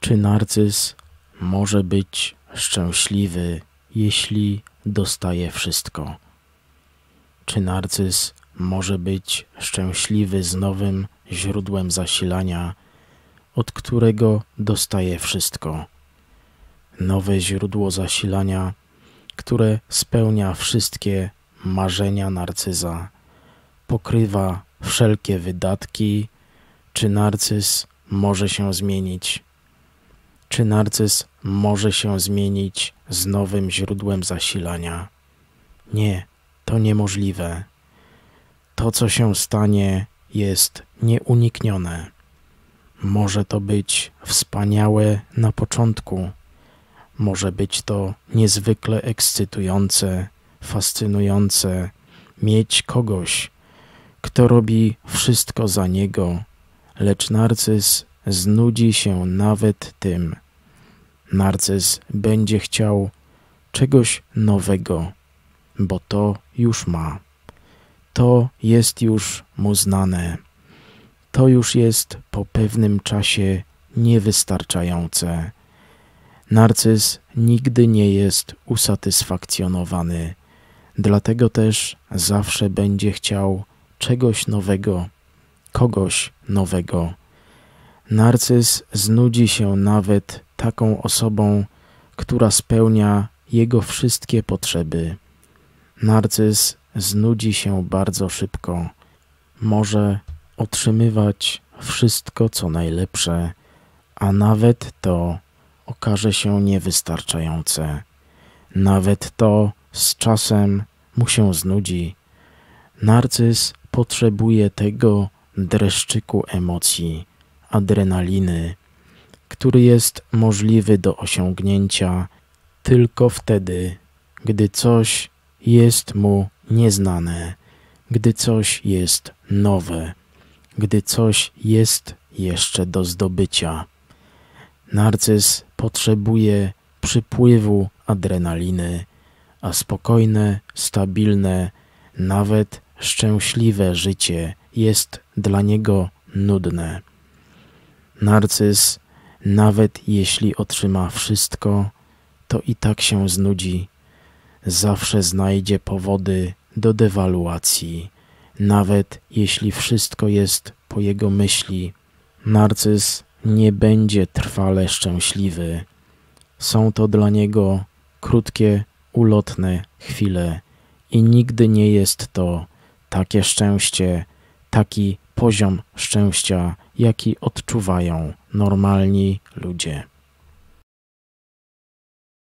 Czy narcyz może być szczęśliwy, jeśli dostaje wszystko? Czy narcyz może być szczęśliwy z nowym źródłem zasilania, od którego dostaje wszystko? Nowe źródło zasilania, które spełnia wszystkie marzenia narcyza, pokrywa wszelkie wydatki, czy narcyz może się zmienić? Czy narcyz może się zmienić z nowym źródłem zasilania? Nie, to niemożliwe. To, co się stanie, jest nieuniknione. Może to być wspaniałe na początku, może być to niezwykle ekscytujące, fascynujące mieć kogoś, kto robi wszystko za niego, lecz narcyz znudzi się nawet tym. Narcyz będzie chciał czegoś nowego, bo to już ma. To jest już mu znane. To już jest po pewnym czasie niewystarczające. Narcyz nigdy nie jest usatysfakcjonowany, dlatego też zawsze będzie chciał czegoś nowego, kogoś nowego. Narcyz znudzi się nawet taką osobą, która spełnia jego wszystkie potrzeby. Narcyz znudzi się bardzo szybko. Może otrzymywać wszystko, co najlepsze, a nawet to okaże się niewystarczające. Nawet to z czasem mu się znudzi. Narcyz potrzebuje tego dreszczyku emocji, adrenaliny, który jest możliwy do osiągnięcia tylko wtedy, gdy coś jest mu nieznane, gdy coś jest nowe, gdy coś jest jeszcze do zdobycia. Narcyz potrzebuje przypływu adrenaliny, a spokojne, stabilne, nawet szczęśliwe życie jest dla niego nudne. Narcyz, nawet jeśli otrzyma wszystko, to i tak się znudzi. Zawsze znajdzie powody do dewaluacji, nawet jeśli wszystko jest po jego myśli. Narcyz nie będzie trwale szczęśliwy. Są to dla niego krótkie, ulotne chwile i nigdy nie jest to takie szczęście, taki poziom szczęścia, jaki odczuwają normalni ludzie.